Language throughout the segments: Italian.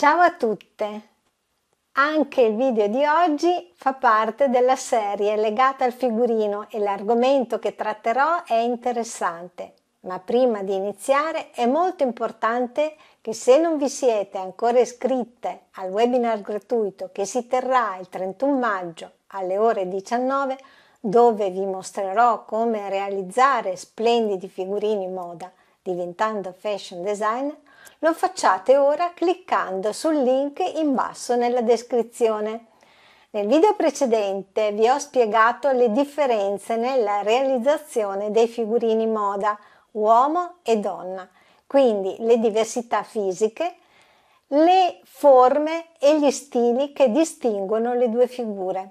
Ciao a tutte! Anche il video di oggi fa parte della serie legata al figurino e l'argomento che tratterò è interessante. Ma prima di iniziare è molto importante che se non vi siete ancora iscritte al webinar gratuito che si terrà il 31 maggio alle ore 19, dove vi mostrerò come realizzare splendidi figurini moda, diventando fashion design, lo facciate ora cliccando sul link in basso nella descrizione. Nel video precedente vi ho spiegato le differenze nella realizzazione dei figurini moda uomo e donna, quindi le diversità fisiche, le forme e gli stili che distinguono le due figure.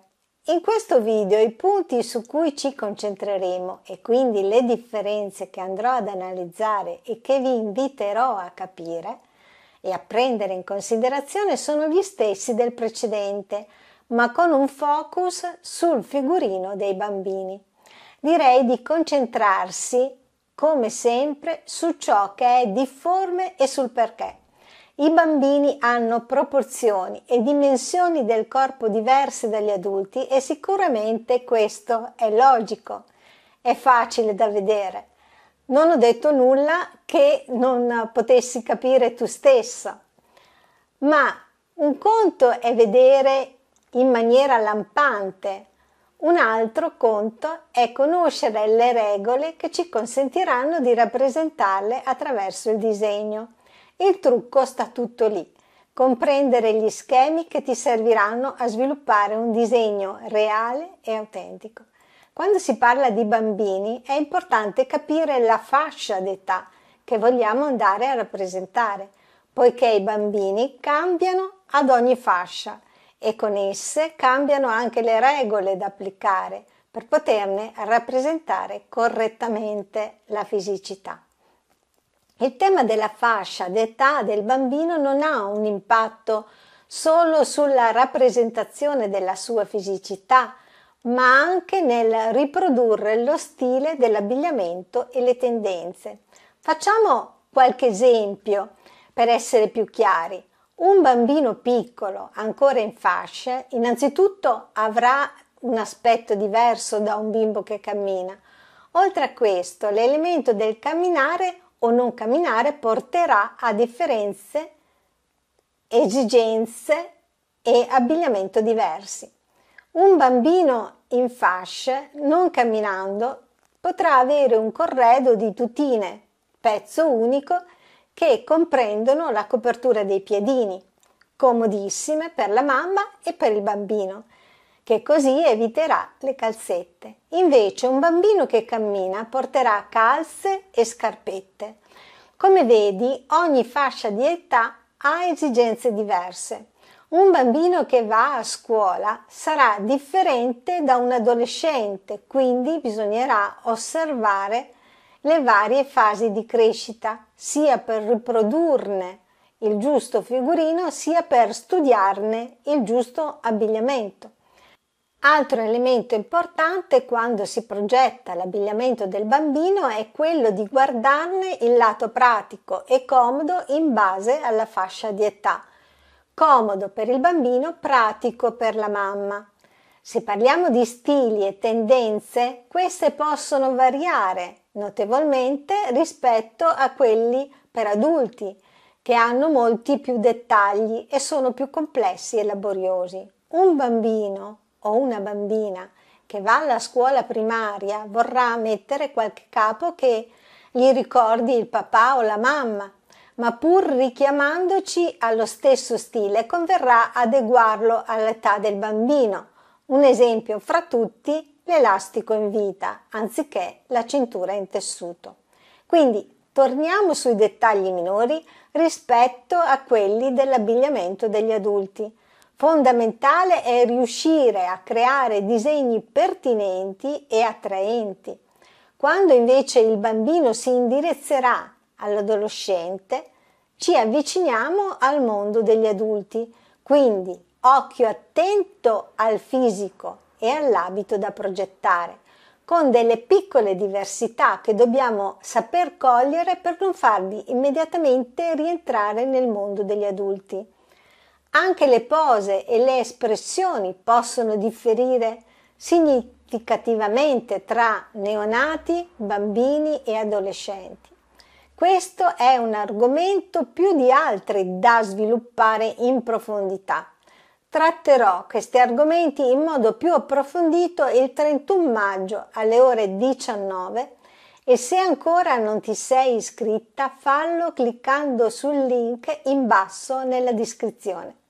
In questo video i punti su cui ci concentreremo e quindi le differenze che andrò ad analizzare e che vi inviterò a capire e a prendere in considerazione sono gli stessi del precedente, ma con un focus sul figurino dei bambini. Direi di concentrarsi, come sempre, su ciò che è difforme e sul perché. I bambini hanno proporzioni e dimensioni del corpo diverse dagli adulti e sicuramente questo è logico, è facile da vedere. Non ho detto nulla che non potessi capire tu stesso, ma un conto è vedere in maniera lampante, un altro conto è conoscere le regole che ci consentiranno di rappresentarle attraverso il disegno. Il trucco sta tutto lì, comprendere gli schemi che ti serviranno a sviluppare un disegno reale e autentico. Quando si parla di bambini è importante capire la fascia d'età che vogliamo andare a rappresentare, poiché i bambini cambiano ad ogni fascia e con esse cambiano anche le regole da applicare per poterne rappresentare correttamente la fisicità. Il tema della fascia d'età del bambino non ha un impatto solo sulla rappresentazione della sua fisicità, ma anche nel riprodurre lo stile dell'abbigliamento e le tendenze. Facciamo qualche esempio per essere più chiari. Un bambino piccolo, ancora in fasce, innanzitutto avrà un aspetto diverso da un bimbo che cammina. Oltre a questo, l'elemento del camminare o non camminare porterà a differenze, esigenze e abbigliamento diversi. Un bambino in fasce, non camminando, potrà avere un corredo di tutine, pezzo unico, che comprendono la copertura dei piedini, comodissime per la mamma e per il bambino, che così eviterà le calzette. Invece un bambino che cammina porterà calze e scarpette. Come vedi, ogni fascia di età ha esigenze diverse. Un bambino che va a scuola sarà differente da un adolescente, quindi bisognerà osservare le varie fasi di crescita, sia per riprodurne il giusto figurino, sia per studiarne il giusto abbigliamento. Altro elemento importante quando si progetta l'abbigliamento del bambino è quello di guardarne il lato pratico e comodo in base alla fascia di età. Comodo per il bambino, pratico per la mamma. Se parliamo di stili e tendenze, queste possono variare notevolmente rispetto a quelli per adulti, che hanno molti più dettagli e sono più complessi e laboriosi. Un bambino o una bambina che va alla scuola primaria vorrà mettere qualche capo che gli ricordi il papà o la mamma, ma pur richiamandoci allo stesso stile converrà adeguarlo all'età del bambino. Un esempio fra tutti l'elastico in vita, anziché la cintura in tessuto. Quindi torniamo sui dettagli minori rispetto a quelli dell'abbigliamento degli adulti. Fondamentale è riuscire a creare disegni pertinenti e attraenti. Quando invece il bambino si indirizzerà all'adolescente, ci avviciniamo al mondo degli adulti, quindi occhio attento al fisico e all'abito da progettare, con delle piccole diversità che dobbiamo saper cogliere per non farvi immediatamente rientrare nel mondo degli adulti. Anche le pose e le espressioni possono differire significativamente tra neonati, bambini e adolescenti. Questo è un argomento più di altri da sviluppare in profondità. Tratterò questi argomenti in modo più approfondito il 31 maggio alle ore 19 e se ancora non ti sei iscritta fallo cliccando sul link in basso nella descrizione.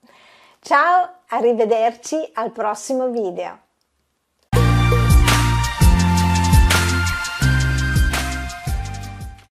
Ciao, arrivederci al prossimo video.